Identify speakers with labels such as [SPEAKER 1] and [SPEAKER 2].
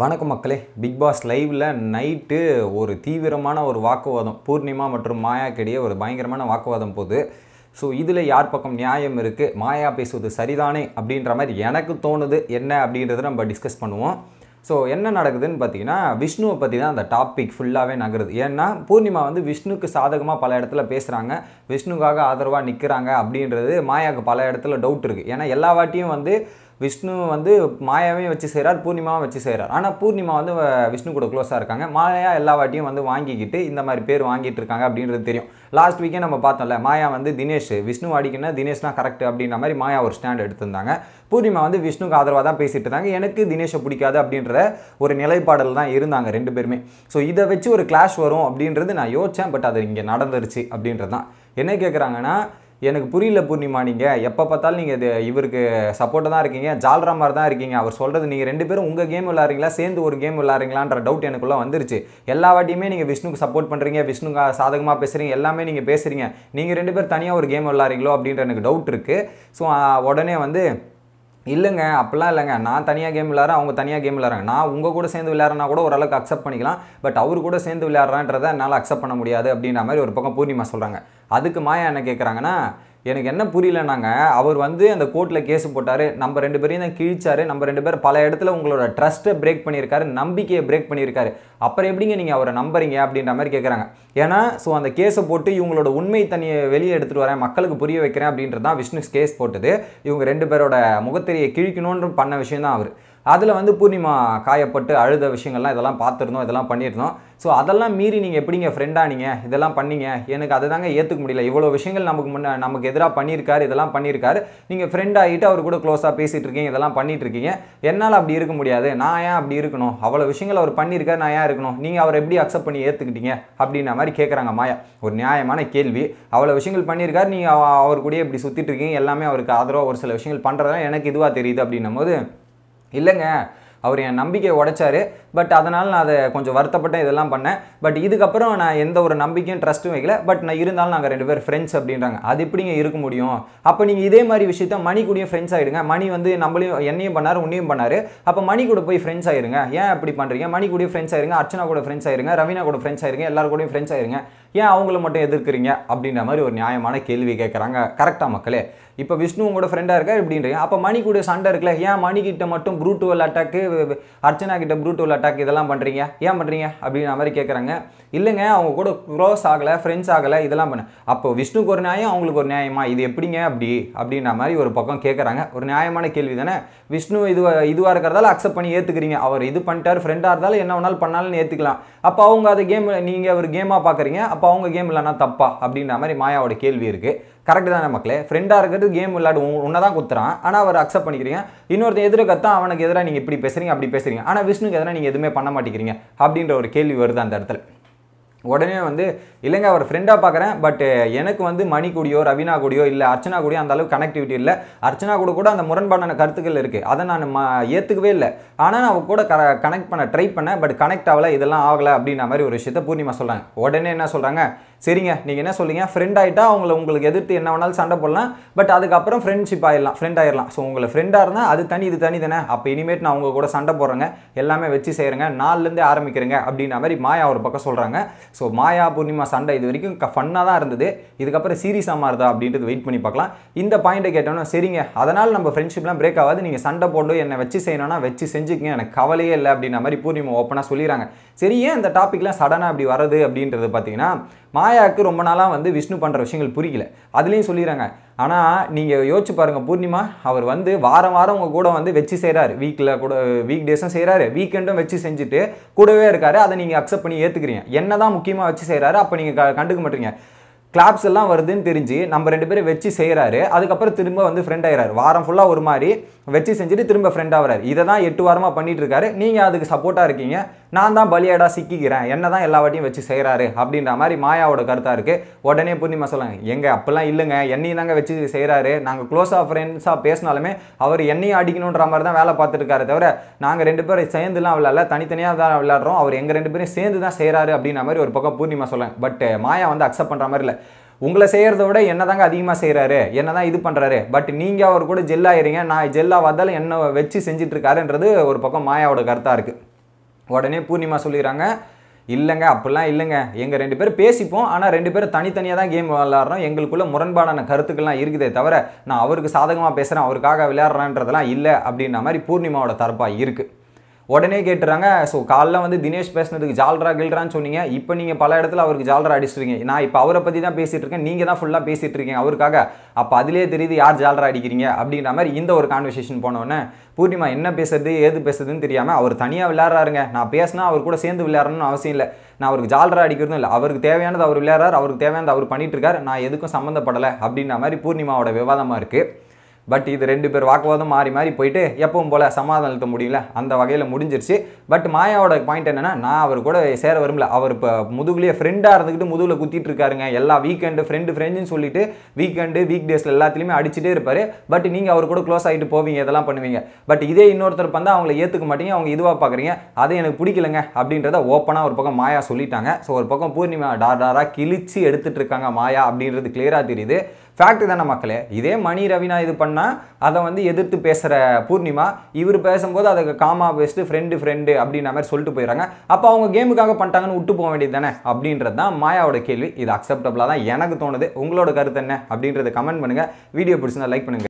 [SPEAKER 1] வணக்கம் மக்களே big pass லைவில் நைட்டு ஒரு தீவிரமான ஒரு வாக்குவாதம் பூர்ணிமா மற்றும் மாயாக்கிடையே ஒரு பயங்கரமான வாக்குவாதம் போகுது ஸோ இதில் யார் பக்கம் நியாயம் இருக்குது மாயா பேசுவது சரிதானே அப்படின்ற மாதிரி எனக்கு தோணுது என்ன அப்படின்றத நம்ம டிஸ்கஸ் பண்ணுவோம் ஸோ என்ன நடக்குதுன்னு பார்த்தீங்கன்னா விஷ்ணுவை பற்றி தான் அந்த டாபிக் ஃபுல்லாகவே நகருது ஏன்னா பூர்ணிமா வந்து விஷ்ணுக்கு சாதகமாக பல இடத்துல பேசுகிறாங்க விஷ்ணுக்காக ஆதரவாக நிற்கிறாங்க அப்படின்றது மாயாவுக்கு பல இடத்துல டவுட் இருக்குது ஏன்னா எல்லா வாட்டியும் வந்து விஷ்ணு வந்து மாயாவையும் வச்சு செய்கிறார் பூர்ணிமாவும் வச்சு செய்கிறார் ஆனால் பூர்ணிமா வந்து விஷ்ணு கூட க்ளோஸாக இருக்காங்க மாயா எல்லா வாட்டியும் வந்து வாங்கிக்கிட்டு இந்த மாதிரி பேர் வாங்கிட்டு இருக்காங்க அப்படின்றது தெரியும் லாஸ்ட் வீக்கே நம்ம பார்த்தோம்ல மாயா வந்து தினேஷ் விஷ்ணு அடிக்கணும்னா தினேஷ் தான் கரெக்ட் அப்படின்ற மாதிரி மாயா ஒரு ஸ்டாண்ட் எடுத்திருந்தாங்க பூர்ணிமா வந்து விஷ்ணுக்கு ஆதரவாக தான் பேசிட்டு இருந்தாங்க எனக்கு தினேஷை பிடிக்காது அப்படின்ற ஒரு நிலைப்பாடல் தான் இருந்தாங்க ரெண்டு பேருமே ஸோ இதை வச்சு ஒரு கிளாஷ் வரும் அப்படின்றது நான் யோசித்தேன் பட் அது இங்கே நடந்துருச்சு அப்படின்றது தான் என்ன கேட்குறாங்கன்னா எனக்கு புரியல பூர்ணிமா நீங்கள் எப்போ பார்த்தாலும் நீங்கள் இது இவருக்கு சப்போர்ட்டாக தான் இருக்கீங்க ஜால்ரா மாதிரி தான் இருக்கீங்க அவர் சொல்கிறது நீங்கள் ரெண்டு பேரும் உங்கள் கேம் விளாட்றீங்களா சேர்ந்து ஒரு கேம் விளாட்றீங்களான்ற டவுட் எனக்குள்ளே வந்துருச்சு எல்லா வாட்டியுமே நீங்கள் விஷ்ணுக்கு சப்போர்ட் பண்ணுறீங்க விஷ்ணுக்கு சாதகமாக பேசுகிறீங்க எல்லாமே நீங்கள் பேசுகிறீங்க நீங்கள் ரெண்டு பேர் தனியாக ஒரு கேம் விளாட்றீங்களோ அப்படின்ற எனக்கு டவுட் இருக்குது ஸோ உடனே வந்து இல்லைங்க அப்படிலாம் இல்லைங்க நான் தனியாக கேம் விளையாடுறேன் அவங்க தனியாக கேம் விளாட்றேன் நான் உங்கள் கூட சேர்ந்து விளையாடுறனா கூட ஓரளவுக்கு அக்செப்ட் பண்ணிக்கலாம் பட் அவர் கூட சேர்ந்து விளையாடுறான்றதை என்னால் அக்செப்ட் பண்ண முடியாது அப்படின்ற மாதிரி ஒரு பக்கம் பூர்ணிமா சொல்கிறாங்க அதுக்கு மாயா என்ன கேட்குறாங்கன்னா எனக்கு என்ன புரியலனாங்க அவர் வந்து அந்த கோர்ட்டில் கேஸ் போட்டார் நம்ம ரெண்டு பேரையும் தான் கிழிச்சார் நம்ம ரெண்டு பேரும் பல இடத்துல உங்களோட ட்ரஸ்ட்டை பிரேக் பண்ணியிருக்காரு நம்பிக்கையை பிரேக் பண்ணியிருக்காரு அப்புறம் எப்படிங்க நீங்கள் அவரை நம்புறீங்க அப்படின்ற மாதிரி கேட்குறாங்க ஏன்னா ஸோ அந்த கேஸை போட்டு இவங்களோட உண்மை தனியை வெளியே எடுத்துகிட்டு வரேன் மக்களுக்கு புரிய வைக்கிறேன் அப்படின்றது தான் விஷ்ணுஸ் கேஸ் போட்டது இவங்க ரெண்டு பேரோட முகத்திரையை கிழிக்கணும்னு பண்ண விஷயம் தான் அவர் அதில் வந்து பூர்ணிமா காயப்பட்டு அழுத விஷயங்கள்லாம் இதெல்லாம் பார்த்துருந்தோம் இதெல்லாம் பண்ணியிருந்தோம் ஸோ அதெல்லாம் மீறி நீங்கள் எப்படிங்க ஃப்ரெண்டானீங்க இதெல்லாம் பண்ணீங்க எனக்கு அதை தாங்க ஏற்றுக்க முடியல இவ்வளோ விஷயங்கள் நமக்கு முன்னே நமக்கு எதிராக பண்ணியிருக்காரு இதெல்லாம் பண்ணியிருக்காரு நீங்கள் ஃப்ரெண்டாகிட்டு அவர் கூட க்ளோஸாக பேசிகிட்டு இருக்கீங்க இதெல்லாம் பண்ணிகிட்டு இருக்கீங்க என்னால் அப்படி இருக்க முடியாது நான் ஏன் அப்படி இருக்கணும் அவ்வளோ விஷயங்கள் அவர் பண்ணியிருக்காரு நான் ஏன் இருக்கணும் நீங்கள் அவர் எப்படி அக்செப்ட் பண்ணி ஏற்றுக்கிட்டீங்க அப்படின்ற மாதிரி கேட்குறாங்க மாயா ஒரு நியாயமான கேள்வி அவ்வளோ விஷயங்கள் பண்ணியிருக்காரு நீங்கள் அவர் கூடயே இப்படி சுற்றிட்டு இருக்கீங்க எல்லாமே அவருக்கு ஆதரவாக ஒரு சில விஷயங்கள் பண்ணுறதுலாம் எனக்கு இதுவாக தெரியுது அப்படின்னும் போது இல்லைங்க அவர் என் நம்பிக்கையை உடைச்சாரு பட் அதனால் நான் அதை கொஞ்சம் வருத்தப்பட்டேன் இதெல்லாம் பண்ணேன் பட் இதுக்கப்புறம் நான் எந்த ஒரு நம்பிக்கையும் ட்ரஸ்ட்டும் வைக்கல பட் நான் இருந்தாலும் நாங்கள் ரெண்டு பேர் ஃப்ரெண்ட்ஸ் அப்படின்றாங்க அது எப்படிங்க இருக்க முடியும் அப்போ நீங்கள் இதே மாதிரி விஷயத்த மணி கூடயும் ஃப்ரெண்ட்ஸ் ஆகிடுங்க மணி வந்து நம்மளையும் என்னையும் பண்ணார் உன்னையும் பண்ணார் அப்போ மணி கூட போய் ஃப்ரெண்ட்ஸ் ஆயிருங்க ஏன் அப்படி பண்ணுறீங்க மணி கூடயும் ஃப்ரெண்ட்ஸ் ஆயிருங்க அர்ச்சனா கூட ஃப்ரெண்ட்ஸ் ஆயிருங்க ரவீனா கூட ஃப்ரெண்ட்ஸ் ஆயிருங்க எல்லாரும் கூடயும் ஃப்ரெண்ட்ஸ் ஆயிருங்க ஏன் அவங்கள மட்டும் எதிர்க்கிறீங்க அப்படின்ற மாதிரி ஒரு நியாயமான கேள்வி கேட்குறாங்க கரெக்டாக மக்களே இப்போ விஷ்ணு உங்களோட ஃப்ரெண்டாக இருக்கா இப்படின்றீங்க அப்போ கூட சண்டை இருக்குல்ல ஏன் மணிக்கிட்ட மட்டும் ப்ரூட்டுவல் அட்டாக்கு அர்ச்சனா கிட்ட ப்ரூட்டுவல் அட்டாக் இதெல்லாம் பண்ணுறீங்க ஏன் பண்ணுறீங்க அப்படின்ற மாதிரி கேட்குறாங்க இல்லைங்க அவங்க கூட க்ளோஸ் ஆகலை ஃப்ரெண்ட்ஸ் ஆகலை இதெல்லாம் பண்ண அப்போ விஷ்ணுக்கு ஒரு நியாயம் அவங்களுக்கு ஒரு நியாயமா இது எப்படிங்க அப்படி அப்படின்ற மாதிரி ஒரு பக்கம் கேட்குறாங்க ஒரு நியாயமான கேள்வி தானே விஷ்ணு இது இதுவாக இருக்கிறதால அக்செப்ட் பண்ணி ஏற்றுக்கிறீங்க அவர் இது பண்ணிட்டார் ஃப்ரெண்டாக இருந்தாலும் என்ன வேணாலும் பண்ணாலும் ஏற்றுக்கலாம் அப்போ அவங்க அதை கேம் நீங்கள் ஒரு கேமாக பார்க்குறீங்க அப்போ அப்போ அவங்க கேம் இல்லைனா தப்பா அப்படின்ற மாதிரி மாயாவோட கேள்வி இருக்குது கரெக்டு தானே மக்களே ஃப்ரெண்டாக இருக்கிறது கேம் விளாடு உன்னை தான் குத்துறான் ஆனால் அவர் அக்செப்ட் பண்ணிக்கிறீங்க இன்னொருத்தன் எதிர்க்கத்தான் அவனுக்கு எதிராக நீங்கள் இப்படி பேசுறீங்க அப்படி பேசுறீங்க ஆனால் விஷ்ணுக்கு எதிராக நீங்கள் எதுவுமே பண்ண மாட்டேங்கிறீங்க அப்படின்ற ஒரு கேள்வி வருது அந்த இடத்துல உடனே வந்து இல்லைங்க அவர் ஃப்ரெண்டாக பார்க்குறேன் பட் எனக்கு வந்து மணி கூடியோ ரவினா கூடியோ இல்லை அர்ச்சனா கூடியோ அந்த அளவுக்கு கனெக்டிவிட்டி இல்லை அர்ச்சனா கூட கூட அந்த முரண்பாடான கருத்துக்கள் இருக்குது அதை நான் ம ஏற்றுக்கவே இல்லை ஆனால் நான் கூட க கனெக்ட் பண்ண ட்ரை பண்ணேன் பட் கனெக்ட் ஆகலை இதெல்லாம் ஆகலை அப்படின்ற மாதிரி ஒரு விஷயத்த பூர்ணிமா சொல்கிறாங்க உடனே என்ன சொல்கிறாங்க சரிங்க நீங்கள் என்ன சொல்லுங்க ஃப்ரெண்ட் ஆகிட்டா அவங்கள உங்களுக்கு எதிர்த்து என்ன வேணாலும் சண்டை போடலாம் பட் அதுக்கப்புறம் ஃப்ரெண்ட்ஷிப் ஆகிடலாம் ஃப்ரெண்ட் ஆயிடலாம் ஸோ உங்களை ஃப்ரெண்டாக இருந்தால் அது தனி இது தனி தானே அப்போ இனிமேட் நான் உங்கள் கூட சண்டை போடுறேங்க எல்லாமே வச்சு செய்கிறேங்க நாலுலேருந்தே ஆரம்பிக்கிறேங்க அப்படின்ற மாதிரி மாயா ஒரு பக்கம் சொல்கிறாங்க ஸோ மாயா பூர்ணிமா சண்டை இது வரைக்கும் ஃபன்னாக தான் இருந்தது இதுக்கப்புறம் சீரியஸாக மாறுதா அப்படின்றது வெயிட் பண்ணி பார்க்கலாம் இந்த பாயிண்ட்டை கேட்டோம்னா சரிங்க அதனால் நம்ம ஃப்ரெண்ட்ஷிப்லாம் பிரேக் ஆகாது நீங்கள் சண்டை போட்டு என்னை வச்சு செய்யணும்னா வச்சு செஞ்சுக்கங்க எனக்கு கவலையே இல்லை அப்படின்ற மாதிரி பூர்ணிமா ஓப்பனாக சொல்லிடுறாங்க சரி ஏன் இந்த டாப்பிக்லாம் சடனாக அப்படி வர்றது அப்படின்றது பார்த்தீங்கன்னா மாயா மாயாவுக்கு ரொம்ப நாளாக வந்து விஷ்ணு பண்ணுற விஷயங்கள் புரியல அதுலேயும் சொல்லிடுறாங்க ஆனால் நீங்கள் யோசிச்சு பாருங்கள் பூர்ணிமா அவர் வந்து வாரம் வாரம் உங்கள் கூட வந்து வச்சு செய்கிறாரு வீக்கில் கூட வீக் டேஸும் செய்கிறாரு வீக்கெண்டும் வச்சு செஞ்சுட்டு கூடவே இருக்காரு அதை நீங்கள் அக்செப்ட் பண்ணி ஏற்றுக்கிறீங்க என்ன தான் முக்கியமாக வச்சு செய்கிறாரு அப்போ நீங்கள் க கண்டுக்க மாட்டீங்க கிளாப்ஸ் எல்லாம் வருதுன்னு தெரிஞ்சு நம்ம ரெண்டு பேரும் வச்சு செய்கிறாரு அதுக்கப்புறம் திரும்ப வந்து ஃப்ரெண்ட் ஆகிறாரு வாரம் ஃபுல்லாக ஒரு மாதிரி வச்சு செஞ்சுட்டு திரும்ப ஃப்ரெண்ட் ஆகிறார் இதை தான் எட்டு வாரமாக பண்ணிட்டு இருக்காரு நீங்கள் அதுக்கு சப்போர்ட்டாக இருக்கீங்க நான் தான் பலியாடா சிக்கிக்கிறேன் என்ன தான் எல்லா வாட்டியும் வச்சு செய்கிறாரு அப்படின்ற மாதிரி மாயாவோட கருத்தாக இருக்குது உடனே பூர்ணிமா சொல்லுங்க எங்கள் அப்போல்லாம் இல்லைங்க என்னையும் தாங்க வச்சு செய்கிறாரு நாங்கள் க்ளோஸாக ஃப்ரெண்ட்ஸாக பேசினாலுமே அவர் என்னையும் அடிக்கணுன்ற மாதிரி தான் வேலை பார்த்துருக்காரு தவிர நாங்கள் ரெண்டு பேரும் சேர்ந்துலாம் விளாட்ல தனித்தனியாக தான் விளாட்றோம் அவர் எங்கள் ரெண்டு பேரும் சேர்ந்து தான் செய்கிறாரு அப்படின்ற மாதிரி ஒரு பக்கம் பூர்ணிமா சொல்லுங்க பட் மாயா வந்து அக்செப்ட் பண்ணுற மாதிரி இல்லை உங்களை செய்கிறத விட என்ன தாங்க அதிகமாக செய்கிறாரு என்ன தான் இது பண்ணுறாரு பட் நீங்கள் அவர் கூட ஜெல்லாகிறீங்க நான் வந்தாலும் என்ன வச்சு செஞ்சிட்ருக்காருன்றது ஒரு பக்கம் மாயாவோட கருத்தாக இருக்குது உடனே பூர்ணிமா சொல்லிடுறாங்க இல்லைங்க அப்படிலாம் இல்லைங்க எங்கள் ரெண்டு பேரும் பேசிப்போம் ஆனால் ரெண்டு பேரும் தனித்தனியாக தான் கேம் விளாட்றோம் எங்களுக்குள்ள முரண்பாடான கருத்துக்கள்லாம் இருக்குதே தவிர நான் அவருக்கு சாதகமாக பேசுகிறேன் அவருக்காக விளையாடுறேன்றதெல்லாம் இல்லை அப்படின்ற மாதிரி பூர்ணிமாவோட தரப்பாக இருக்குது உடனே கேட்டுறாங்க ஸோ காலைல வந்து தினேஷ் பேசினதுக்கு ஜால்ரா கில்றான்னு சொன்னீங்க இப்போ நீங்கள் பல இடத்துல அவருக்கு ஜால்ரா அடிச்சிருக்கீங்க நான் இப்போ அவரை பற்றி தான் பேசிகிட்டு இருக்கேன் நீங்கள் தான் ஃபுல்லாக பேசிகிட்டு இருக்கீங்க அவருக்காக அப்போ அதிலே தெரியுது யார் ஜால்ரா அடிக்கிறீங்க அப்படிங்கிற மாதிரி இந்த ஒரு கான்வர்சேஷன் போனோடனே பூர்ணிமா என்ன பேசுறது ஏது பேசுறதுன்னு தெரியாமல் அவர் தனியாக விளையாடுறாருங்க நான் பேசினா அவர் கூட சேர்ந்து விளையாடணும்னு அவசியம் இல்லை நான் அவருக்கு ஜால்ரா அடிக்கிறதும் இல்லை அவருக்கு தேவையானது அவர் விளையாடுறாரு அவருக்கு தேவையானது அவர் பண்ணிட்டு இருக்காரு நான் எதுக்கும் சம்மந்தப்படலை அப்படின்ற மாதிரி பூர்ணிமாவோட விவாதமாக இருக்குது பட் இது ரெண்டு பேர் வாக்குவாதம் மாறி மாறி போயிட்டு எப்பவும் போல் சமாதானத்தை முடியல அந்த வகையில் முடிஞ்சிருச்சு பட் மாயாவோட பாயிண்ட் என்னென்னா நான் அவர் கூட சேர விரும்பல அவர் இப்போ முதுகுலேயே ஃப்ரெண்டாக இருந்துக்கிட்டு முதுகில் குத்திட்டு இருக்காருங்க எல்லா வீக்கெண்டு ஃப்ரெண்டு ஃப்ரெண்டுன்னு சொல்லிட்டு வீக்கெண்டு வீக் டேஸில் எல்லாத்துலேயுமே அடிச்சுட்டே இருப்பார் பட் நீங்கள் அவர் கூட க்ளோஸ் ஆகிட்டு போவீங்க இதெல்லாம் பண்ணுவீங்க பட் இதே இன்னொருத்தர் பந்தால் அவங்கள ஏற்றுக்க மாட்டீங்க அவங்க இதுவாக பார்க்குறீங்க அதை எனக்கு பிடிக்கலங்க அப்படின்றத ஓப்பனாக ஒரு பக்கம் மாயா சொல்லிட்டாங்க ஸோ ஒரு பக்கம் பூர்ணிமா டார் டாராக கிழிச்சு எடுத்துகிட்டு இருக்காங்க மாயா அப்படின்றது கிளியராக தெரியுது ஃபேக்ட் தானே மக்களே இதே மணி ரவினா இது பண்ணால் அதை வந்து எதிர்த்து பேசுகிற பூர்ணிமா இவர் பேசும்போது அதுக்கு காமா பேசிட்டு ஃப்ரெண்டு ஃப்ரெண்டு அப்படின்ற மாதிரி சொல்லிட்டு போயிடுறாங்க அப்போ அவங்க கேமுக்காக பண்ணிட்டாங்கன்னு விட்டு போக வேண்டியது தானே அப்படின்றது தான் மாயாவோட கேள்வி இது அக்செப்டபுளாக தான் எனக்கு தோணுது உங்களோட கருத்து என்ன அப்படின்றத கமெண்ட் பண்ணுங்கள் வீடியோ பிடிச்சிருந்தா லைக் பண்ணுங்கள்